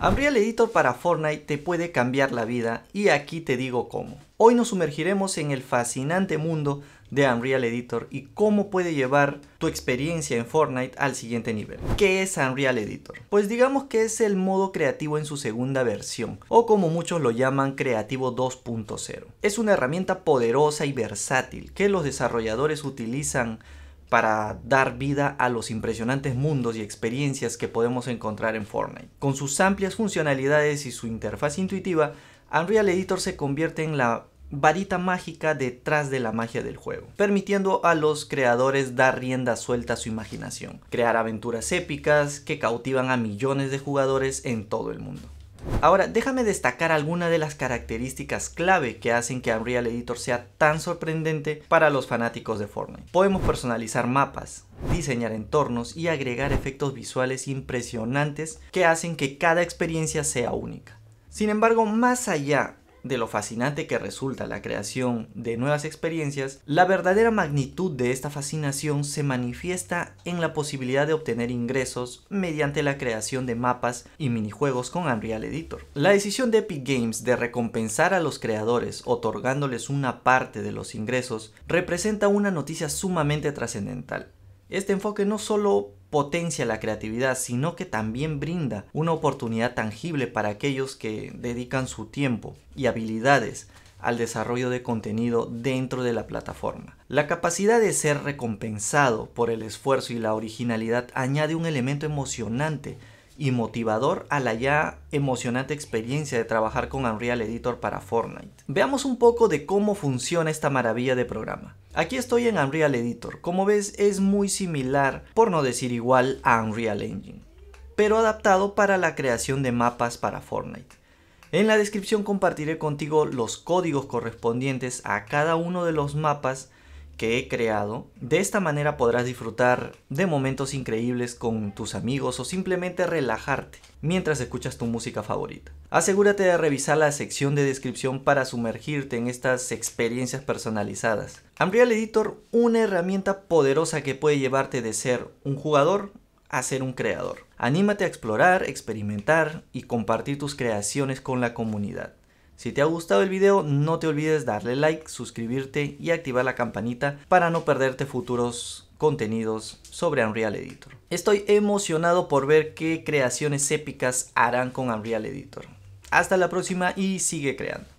Unreal Editor para Fortnite te puede cambiar la vida y aquí te digo cómo. Hoy nos sumergiremos en el fascinante mundo de Unreal Editor y cómo puede llevar tu experiencia en Fortnite al siguiente nivel. ¿Qué es Unreal Editor? Pues digamos que es el modo creativo en su segunda versión, o como muchos lo llaman Creativo 2.0. Es una herramienta poderosa y versátil que los desarrolladores utilizan para dar vida a los impresionantes mundos y experiencias que podemos encontrar en Fortnite. Con sus amplias funcionalidades y su interfaz intuitiva, Unreal Editor se convierte en la varita mágica detrás de la magia del juego, permitiendo a los creadores dar rienda suelta a su imaginación, crear aventuras épicas que cautivan a millones de jugadores en todo el mundo. Ahora, déjame destacar algunas de las características clave que hacen que Unreal Editor sea tan sorprendente para los fanáticos de Fortnite. Podemos personalizar mapas, diseñar entornos y agregar efectos visuales impresionantes que hacen que cada experiencia sea única. Sin embargo, más allá de lo fascinante que resulta la creación de nuevas experiencias, la verdadera magnitud de esta fascinación se manifiesta en la posibilidad de obtener ingresos mediante la creación de mapas y minijuegos con Unreal Editor. La decisión de Epic Games de recompensar a los creadores otorgándoles una parte de los ingresos representa una noticia sumamente trascendental este enfoque no solo potencia la creatividad, sino que también brinda una oportunidad tangible para aquellos que dedican su tiempo y habilidades al desarrollo de contenido dentro de la plataforma. La capacidad de ser recompensado por el esfuerzo y la originalidad añade un elemento emocionante y motivador a la ya emocionante experiencia de trabajar con Unreal Editor para Fortnite. Veamos un poco de cómo funciona esta maravilla de programa. Aquí estoy en Unreal Editor, como ves es muy similar, por no decir igual, a Unreal Engine, pero adaptado para la creación de mapas para Fortnite. En la descripción compartiré contigo los códigos correspondientes a cada uno de los mapas que he creado. De esta manera podrás disfrutar de momentos increíbles con tus amigos o simplemente relajarte mientras escuchas tu música favorita. Asegúrate de revisar la sección de descripción para sumergirte en estas experiencias personalizadas. Unreal Editor, una herramienta poderosa que puede llevarte de ser un jugador a ser un creador. Anímate a explorar, experimentar y compartir tus creaciones con la comunidad. Si te ha gustado el video no te olvides darle like, suscribirte y activar la campanita para no perderte futuros contenidos sobre Unreal Editor. Estoy emocionado por ver qué creaciones épicas harán con Unreal Editor. Hasta la próxima y sigue creando.